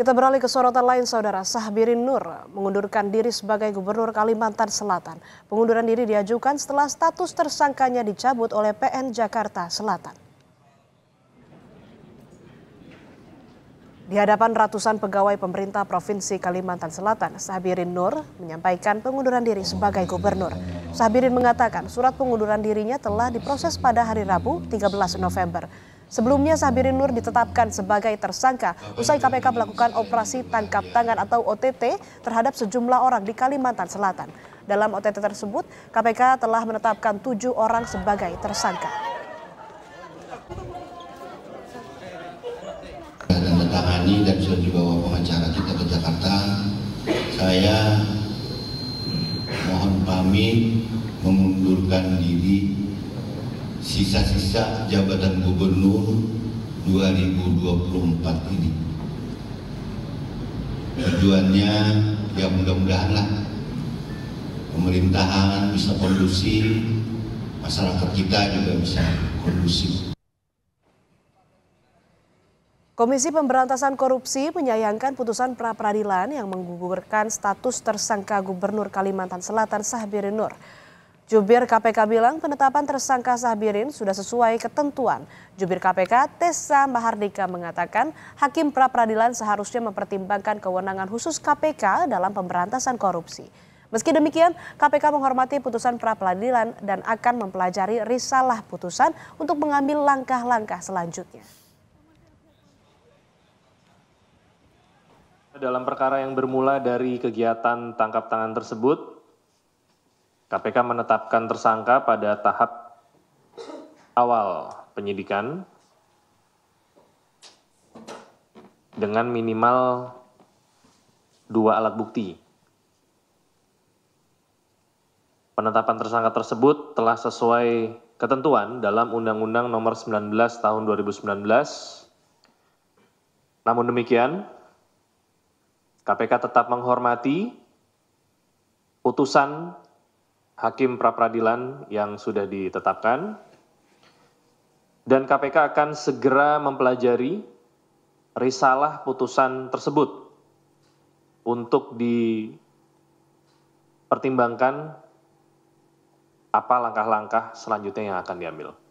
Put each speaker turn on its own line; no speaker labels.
Kita beralih ke sorotan lain, Saudara. Sahbirin Nur mengundurkan diri sebagai Gubernur Kalimantan Selatan. Pengunduran diri diajukan setelah status tersangkanya dicabut oleh PN Jakarta Selatan. Di hadapan ratusan pegawai pemerintah Provinsi Kalimantan Selatan, Sahbirin Nur menyampaikan pengunduran diri sebagai gubernur. Sahbirin mengatakan surat pengunduran dirinya telah diproses pada hari Rabu 13 November. Sebelumnya Sabirin Nur ditetapkan sebagai tersangka usai KPK melakukan operasi tangkap tangan atau OTT terhadap sejumlah orang di Kalimantan Selatan. Dalam OTT tersebut, KPK telah menetapkan tujuh orang sebagai tersangka.
Tangani dan sudah juga wawancara kita ke Jakarta, saya mohon pamit mengundurkan diri sisa-sisa jabatan gubernur 2024 ini. Tujuannya ya mudah mudahanlah pemerintahan bisa kondusi, masyarakat kita juga bisa kondusi.
Komisi Pemberantasan Korupsi menyayangkan putusan pra peradilan yang menggugurkan status tersangka Gubernur Kalimantan Selatan Sahbirin Nur. Jubir KPK bilang penetapan tersangka Sahbirin sudah sesuai ketentuan. Jubir KPK Tessa Mahardika mengatakan hakim pra peradilan seharusnya mempertimbangkan kewenangan khusus KPK dalam pemberantasan korupsi. Meski demikian, KPK menghormati putusan pra peradilan dan akan mempelajari risalah putusan untuk mengambil langkah-langkah selanjutnya.
Dalam perkara yang bermula dari kegiatan tangkap tangan tersebut, KPK menetapkan tersangka pada tahap awal penyidikan dengan minimal dua alat bukti. Penetapan tersangka tersebut telah sesuai ketentuan dalam Undang-Undang Nomor 19 Tahun 2019. Namun demikian, KPK tetap menghormati putusan hakim pra peradilan yang sudah ditetapkan dan KPK akan segera mempelajari risalah putusan tersebut untuk dipertimbangkan apa langkah-langkah selanjutnya yang akan diambil.